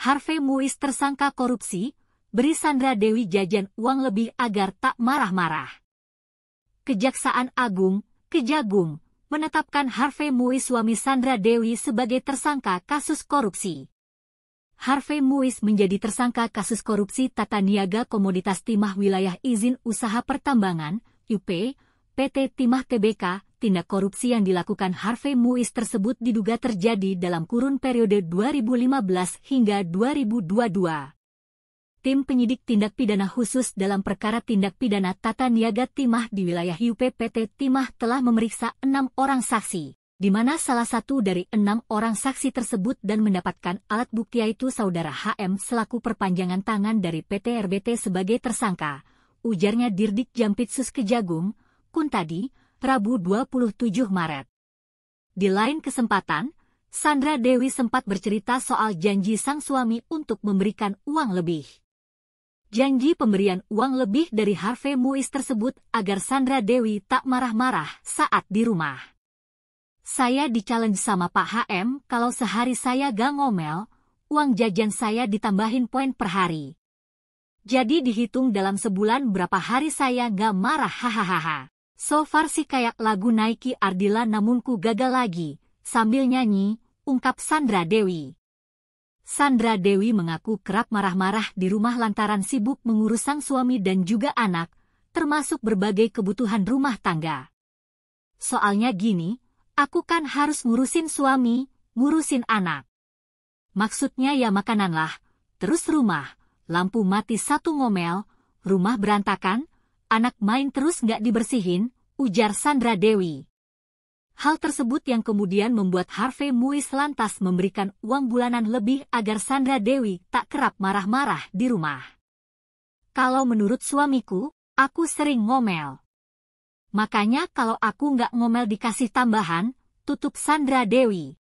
Harvey Muiz tersangka korupsi, beri Sandra Dewi jajan uang lebih agar tak marah-marah. Kejaksaan Agung, Kejagung, menetapkan Harvey Muiz suami Sandra Dewi sebagai tersangka kasus korupsi. Harvey Muiz menjadi tersangka kasus korupsi tata niaga komoditas timah wilayah izin usaha pertambangan, UP, PT Timah Tbk, tindak korupsi yang dilakukan Harvey Muiz tersebut diduga terjadi dalam kurun periode 2015 hingga 2022. Tim penyidik tindak pidana khusus dalam perkara tindak pidana tata niaga Timah di wilayah UPPT Timah telah memeriksa enam orang saksi, di mana salah satu dari enam orang saksi tersebut dan mendapatkan alat bukti yaitu saudara HM selaku perpanjangan tangan dari PT RBT sebagai tersangka, ujarnya Dirdik Jampitsus Kejagung, Kuntadi, Rabu 27 Maret. Di lain kesempatan, Sandra Dewi sempat bercerita soal janji sang suami untuk memberikan uang lebih. Janji pemberian uang lebih dari Harvey Muis tersebut agar Sandra Dewi tak marah-marah saat di rumah. Saya di-challenge sama Pak HM kalau sehari saya gak ngomel, uang jajan saya ditambahin poin per hari. Jadi dihitung dalam sebulan berapa hari saya gak marah hahaha. So far sih kayak lagu Naiki Ardila namun ku gagal lagi, sambil nyanyi, ungkap Sandra Dewi. Sandra Dewi mengaku kerap marah-marah di rumah lantaran sibuk mengurus sang suami dan juga anak, termasuk berbagai kebutuhan rumah tangga. Soalnya gini, aku kan harus ngurusin suami, ngurusin anak. Maksudnya ya makananlah, terus rumah, lampu mati satu ngomel, rumah berantakan, Anak main terus nggak dibersihin, ujar Sandra Dewi. Hal tersebut yang kemudian membuat Harvey Muiz lantas memberikan uang bulanan lebih agar Sandra Dewi tak kerap marah-marah di rumah. Kalau menurut suamiku, aku sering ngomel. Makanya kalau aku nggak ngomel dikasih tambahan, tutup Sandra Dewi.